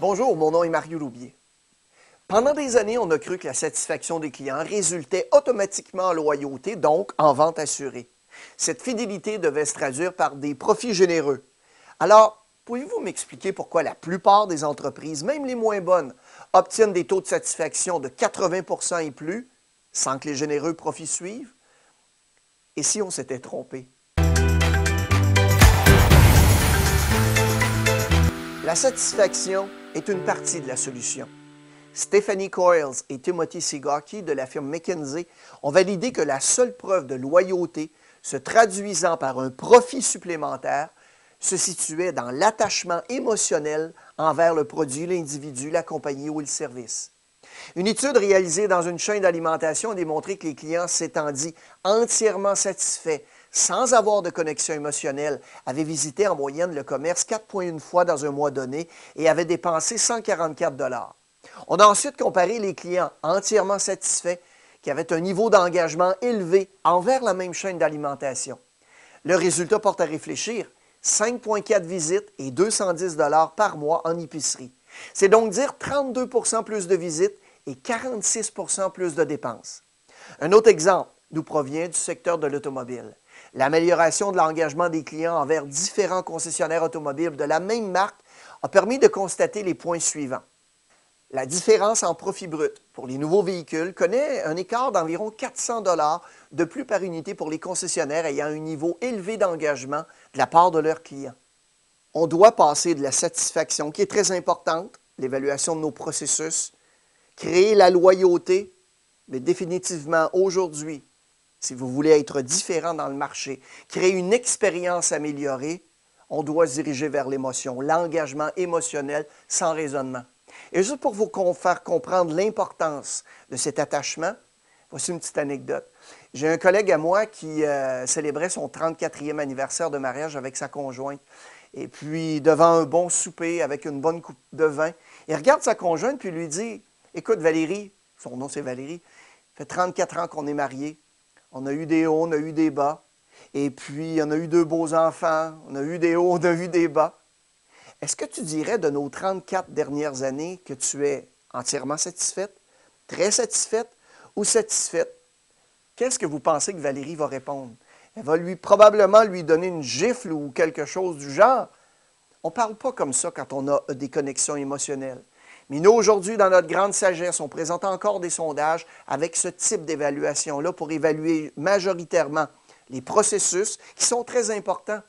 Bonjour, mon nom est Mario Loubier. Pendant des années, on a cru que la satisfaction des clients résultait automatiquement en loyauté, donc en vente assurée. Cette fidélité devait se traduire par des profits généreux. Alors, pouvez-vous m'expliquer pourquoi la plupart des entreprises, même les moins bonnes, obtiennent des taux de satisfaction de 80 et plus sans que les généreux profits suivent? Et si on s'était trompé? La satisfaction est une partie de la solution. Stephanie Coyles et Timothy Sigaki de la firme McKinsey ont validé que la seule preuve de loyauté se traduisant par un profit supplémentaire se situait dans l'attachement émotionnel envers le produit, l'individu, la compagnie ou le service. Une étude réalisée dans une chaîne d'alimentation a démontré que les clients s'étant entièrement satisfaits sans avoir de connexion émotionnelle, avait visité en moyenne le commerce 4,1 fois dans un mois donné et avait dépensé 144 dollars. On a ensuite comparé les clients entièrement satisfaits qui avaient un niveau d'engagement élevé envers la même chaîne d'alimentation. Le résultat porte à réfléchir, 5,4 visites et 210 dollars par mois en épicerie. C'est donc dire 32 plus de visites et 46 plus de dépenses. Un autre exemple nous provient du secteur de l'automobile. L'amélioration de l'engagement des clients envers différents concessionnaires automobiles de la même marque a permis de constater les points suivants. La différence en profit brut pour les nouveaux véhicules connaît un écart d'environ 400 dollars de plus par unité pour les concessionnaires ayant un niveau élevé d'engagement de la part de leurs clients. On doit passer de la satisfaction, qui est très importante, l'évaluation de nos processus, créer la loyauté, mais définitivement aujourd'hui, si vous voulez être différent dans le marché, créer une expérience améliorée, on doit se diriger vers l'émotion, l'engagement émotionnel sans raisonnement. Et juste pour vous faire comprendre l'importance de cet attachement, voici une petite anecdote. J'ai un collègue à moi qui euh, célébrait son 34e anniversaire de mariage avec sa conjointe. Et puis, devant un bon souper, avec une bonne coupe de vin, il regarde sa conjointe puis lui dit Écoute, Valérie, son nom c'est Valérie, ça fait 34 ans qu'on est mariés. On a eu des hauts, on a eu des bas. Et puis, on a eu deux beaux enfants, on a eu des hauts, on a eu des bas. Est-ce que tu dirais de nos 34 dernières années que tu es entièrement satisfaite, très satisfaite ou satisfaite? Qu'est-ce que vous pensez que Valérie va répondre? Elle va lui probablement lui donner une gifle ou quelque chose du genre. On ne parle pas comme ça quand on a des connexions émotionnelles. Mais nous, aujourd'hui, dans notre grande sagesse, on présente encore des sondages avec ce type d'évaluation-là pour évaluer majoritairement les processus qui sont très importants.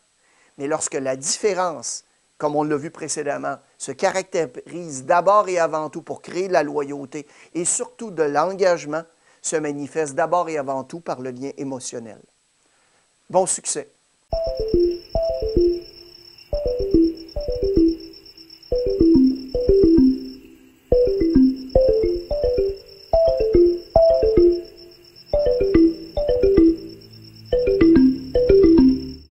Mais lorsque la différence, comme on l'a vu précédemment, se caractérise d'abord et avant tout pour créer de la loyauté et surtout de l'engagement, se manifeste d'abord et avant tout par le lien émotionnel. Bon succès!